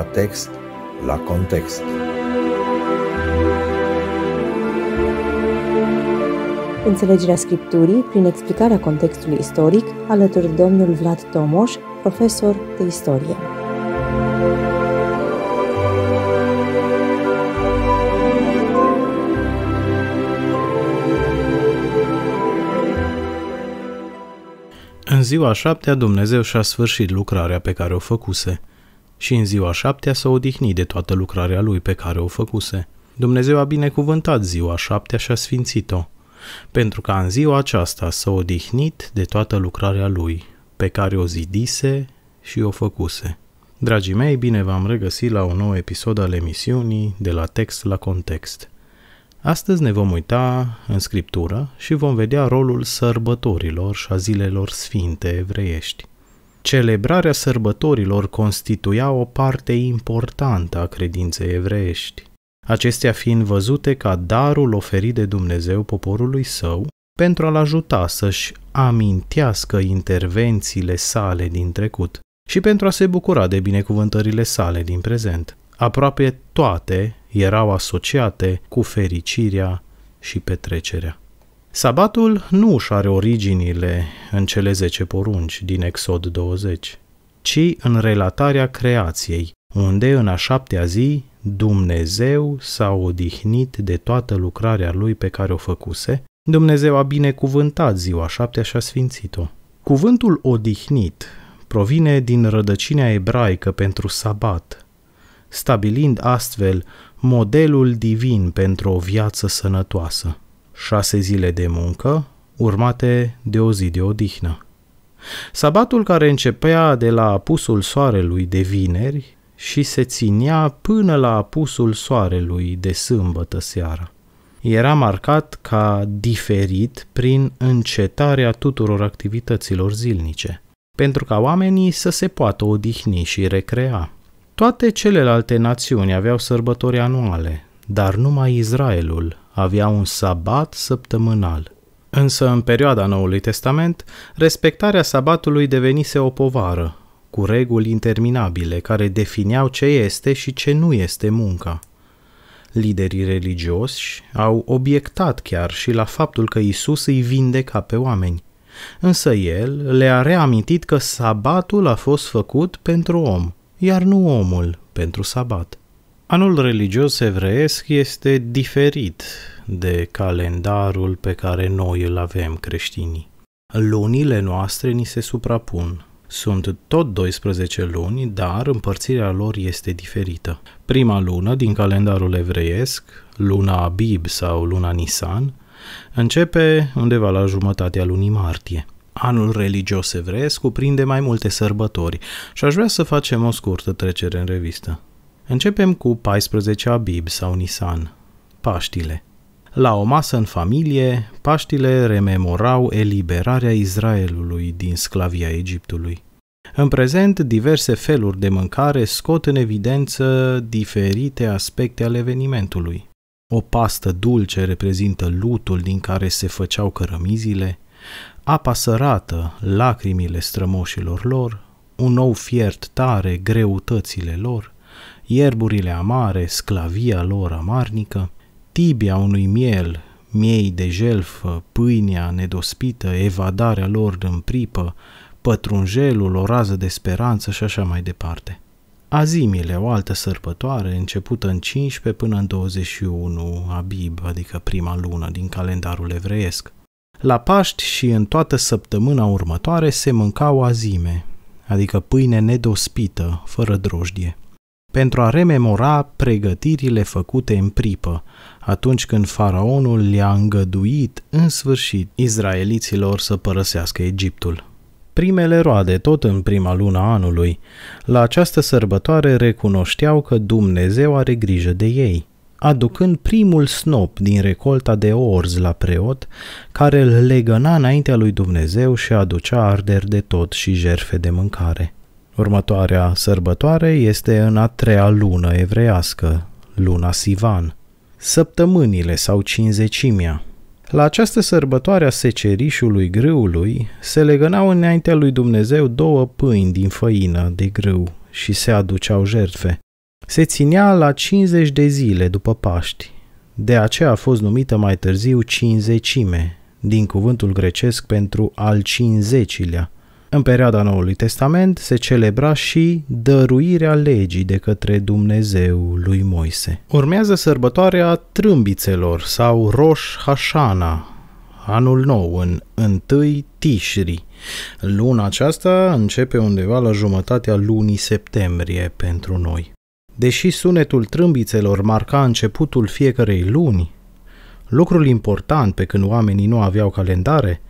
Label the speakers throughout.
Speaker 1: la text la context. Înțelegerea Scripturii prin explicarea contextului istoric alături de domnul Vlad Tomoș, profesor de istorie. În ziua șaptea Dumnezeu și-a sfârșit lucrarea pe care o făcuse – și în ziua șaptea s-a odihnit de toată lucrarea lui pe care o făcuse. Dumnezeu a binecuvântat ziua șaptea și a sfințit-o, pentru că în ziua aceasta s-a odihnit de toată lucrarea lui, pe care o zidise și o făcuse. Dragii mei, bine v-am regăsit la un nou episod al emisiunii De la text la context. Astăzi ne vom uita în scriptură și vom vedea rolul sărbătorilor și a zilelor sfinte evreiești. Celebrarea sărbătorilor constituia o parte importantă a credinței evreiești, acestea fiind văzute ca darul oferit de Dumnezeu poporului său pentru a-l ajuta să-și amintească intervențiile sale din trecut și pentru a se bucura de binecuvântările sale din prezent. Aproape toate erau asociate cu fericirea și petrecerea. Sabatul nu își are originile în cele 10 porunci din Exod 20, ci în relatarea creației, unde în a șaptea zi Dumnezeu s-a odihnit de toată lucrarea lui pe care o făcuse, Dumnezeu a binecuvântat ziua șaptea și a sfințit-o. Cuvântul odihnit provine din rădăcinea ebraică pentru sabat, stabilind astfel modelul divin pentru o viață sănătoasă șase zile de muncă, urmate de o zi de odihnă. Sabatul care începea de la apusul soarelui de vineri și se ținea până la apusul soarelui de sâmbătă seara. Era marcat ca diferit prin încetarea tuturor activităților zilnice, pentru ca oamenii să se poată odihni și recrea. Toate celelalte națiuni aveau sărbători anuale, dar numai Israelul avea un sabat săptămânal. Însă în perioada Noului Testament, respectarea sabatului devenise o povară, cu reguli interminabile care defineau ce este și ce nu este munca. Liderii religioși au obiectat chiar și la faptul că Isus îi vindeca pe oameni, însă el le-a reamintit că sabatul a fost făcut pentru om, iar nu omul pentru sabat. Anul religios evreiesc este diferit de calendarul pe care noi îl avem creștinii. Lunile noastre ni se suprapun. Sunt tot 12 luni, dar împărțirea lor este diferită. Prima lună din calendarul evreiesc, luna Abib sau luna Nisan, începe undeva la jumătatea lunii martie. Anul religios evreiesc cuprinde mai multe sărbători și aș vrea să facem o scurtă trecere în revistă. Începem cu 14 Bib sau Nisan, Paștile. La o masă în familie, Paștile rememorau eliberarea Israelului din sclavia Egiptului. În prezent, diverse feluri de mâncare scot în evidență diferite aspecte ale evenimentului. O pastă dulce reprezintă lutul din care se făceau cărămizile, apa sărată, lacrimile strămoșilor lor, un nou fiert tare, greutățile lor – ierburile amare, sclavia lor amarnică, tibia unui miel, miei de jelf, pâinea nedospită, evadarea lor în pripă, pătrunjelul, o rază de speranță și așa mai departe. Azimile, o altă sărbătoare, începută în 15 până în 21 Abib, adică prima lună din calendarul evreiesc. La Paști și în toată săptămâna următoare se mâncau azime, adică pâine nedospită, fără drojdie pentru a rememora pregătirile făcute în pripă, atunci când faraonul le-a îngăduit în sfârșit izraeliților să părăsească Egiptul. Primele roade, tot în prima lună anului, la această sărbătoare recunoșteau că Dumnezeu are grijă de ei, aducând primul snop din recolta de orz la preot, care îl legăna înaintea lui Dumnezeu și aducea arderi de tot și jerfe de mâncare. Următoarea sărbătoare este în a treia lună evreiască, luna Sivan, săptămânile sau cinzecimia. La această sărbătoare a secerișului grâului se legănau înaintea lui Dumnezeu două pâini din făină de grâu și se aduceau jertfe. Se ținea la 50 de zile după Paști, de aceea a fost numită mai târziu cinzecime, din cuvântul grecesc pentru al cincizecilea, în perioada Noului Testament se celebra și dăruirea legii de către Dumnezeu lui Moise. Urmează sărbătoarea trâmbițelor sau Rosh Hashana, anul nou, în întâi Tishri. Luna aceasta începe undeva la jumătatea lunii septembrie pentru noi. Deși sunetul trâmbițelor marca începutul fiecarei luni, lucrul important pe când oamenii nu aveau calendare –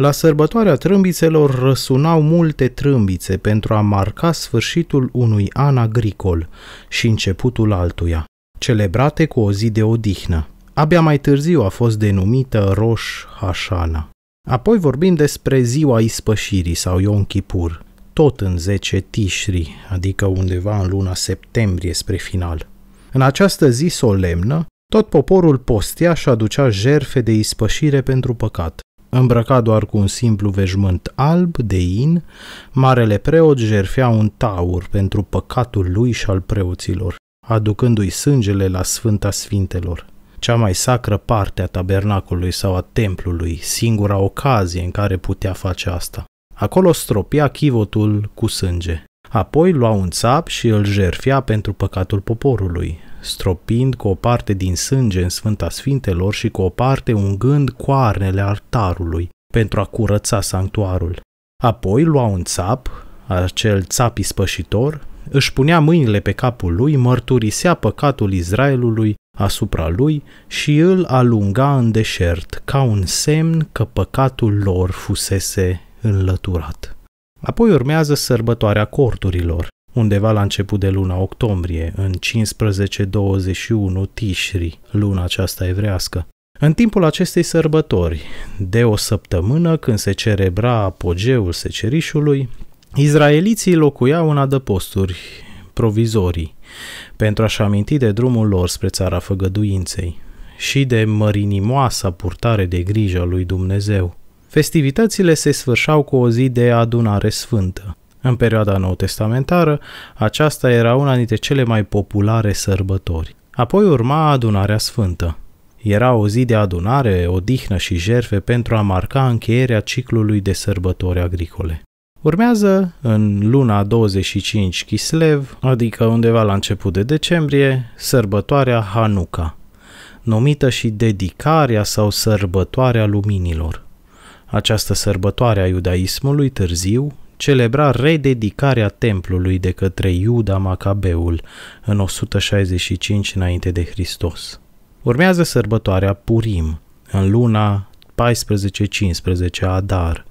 Speaker 1: la sărbătoarea trâmbițelor răsunau multe trâmbițe pentru a marca sfârșitul unui an agricol și începutul altuia, celebrate cu o zi de odihnă. Abia mai târziu a fost denumită Roș Hașana. Apoi vorbim despre ziua ispășirii sau Yom Kippur, tot în 10 tișri, adică undeva în luna septembrie spre final. În această zi solemnă, tot poporul postea și aducea jerfe de ispășire pentru păcat. Îmbrăcat doar cu un simplu veșmânt alb de in, marele preot jerfea un taur pentru păcatul lui și al preoților, aducându-i sângele la Sfânta Sfintelor cea mai sacră parte a tabernacolului sau a templului, singura ocazie în care putea face asta. Acolo stropia chivotul cu sânge. Apoi lua un țap și îl jerfia pentru păcatul poporului, stropind cu o parte din sânge în Sfânta Sfintelor și cu o parte ungând coarnele altarului pentru a curăța sanctuarul. Apoi lua un țap, acel țap ispășitor, își punea mâinile pe capul lui, mărturisea păcatul Israelului asupra lui și îl alunga în deșert, ca un semn că păcatul lor fusese înlăturat. Apoi urmează sărbătoarea corturilor, undeva la început de luna octombrie, în 1521 Tishri, luna aceasta evrească. În timpul acestei sărbători, de o săptămână când se cerebra apogeul secerișului, Izraeliții locuiau în adăposturi provizorii pentru a-și aminti de drumul lor spre țara făgăduinței și de mărinimoasa purtare de grijă lui Dumnezeu. Festivitățile se sfârșau cu o zi de adunare sfântă, în perioada nou-testamentară, aceasta era una dintre cele mai populare sărbători. Apoi urma adunarea sfântă. Era o zi de adunare, odihnă și jerfe pentru a marca încheierea ciclului de sărbători agricole. Urmează, în luna 25 Kislev, adică undeva la început de decembrie, sărbătoarea Hanuka, numită și dedicarea sau sărbătoarea luminilor. Această sărbătoare a iudaismului târziu celebra rededicarea templului de către Iuda Macabeul în 165 înainte de Hristos. Urmează sărbătoarea Purim, în luna 14-15 Adar,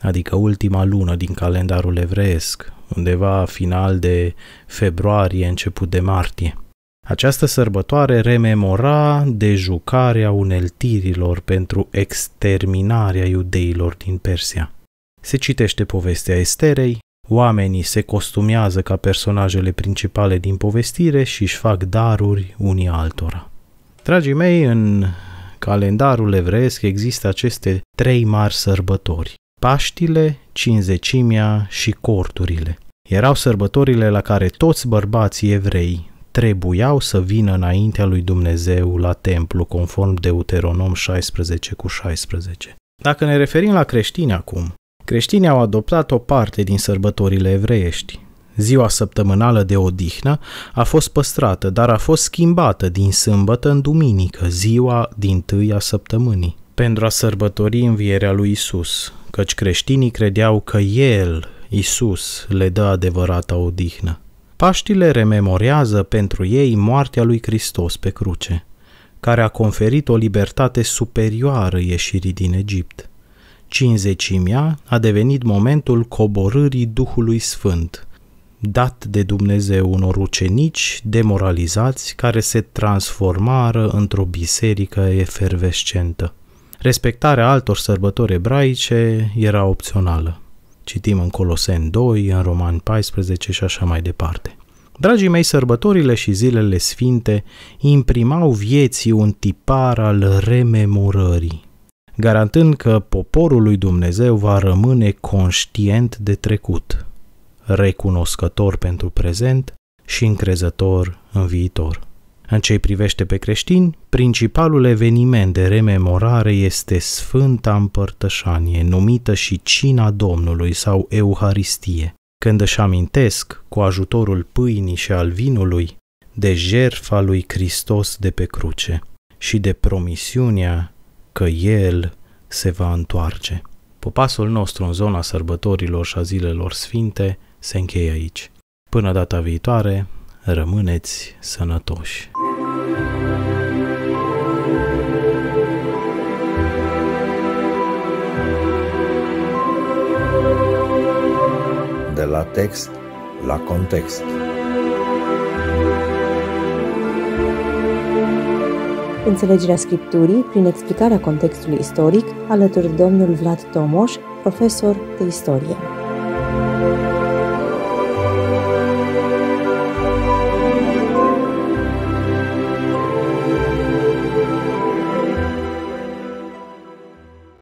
Speaker 1: adică ultima lună din calendarul evreiesc, undeva final de februarie, început de martie. Această sărbătoare rememora dejucarea uneltirilor pentru exterminarea iudeilor din Persia. Se citește povestea Esterei, oamenii se costumează ca personajele principale din povestire și își fac daruri unii altora. Dragii mei, în calendarul evreiesc există aceste trei mari sărbători, Paștile, Cinzecimia și Corturile. Erau sărbătorile la care toți bărbații evrei trebuiau să vină înaintea lui Dumnezeu la templu, conform Deuteronom 16 cu 16. Dacă ne referim la creștini acum, Creștinii au adoptat o parte din sărbătorile evreiești. Ziua săptămânală de odihnă a fost păstrată, dar a fost schimbată din sâmbătă în duminică, ziua din tâia săptămânii, pentru a sărbători învierea lui Isus, căci creștinii credeau că El, Isus, le dă adevărata odihnă. Paștile rememorează pentru ei moartea lui Hristos pe cruce, care a conferit o libertate superioară ieșirii din Egipt. Cinzecimia a devenit momentul coborârii Duhului Sfânt, dat de Dumnezeu unor ucenici demoralizați care se transformară într-o biserică efervescentă. Respectarea altor sărbători ebraice era opțională. Citim în Coloseni 2, în Romani 14 și așa mai departe. Dragii mei, sărbătorile și zilele sfinte imprimau vieții un tipar al rememorării garantând că poporul lui Dumnezeu va rămâne conștient de trecut, recunoscător pentru prezent și încrezător în viitor. În ce privește pe creștini, principalul eveniment de rememorare este Sfânta Împărtășanie, numită și Cina Domnului sau Euharistie, când își amintesc, cu ajutorul pâinii și al vinului, de jerfa lui Hristos de pe cruce și de promisiunea că El se va întoarce. Popasul nostru în zona sărbătorilor și a zilelor sfinte se încheie aici. Până data viitoare, rămâneți sănătoși! De la text la context. Înțelegerea Scripturii prin explicarea contextului istoric, alături de domnul Vlad Tomoș, profesor de istorie.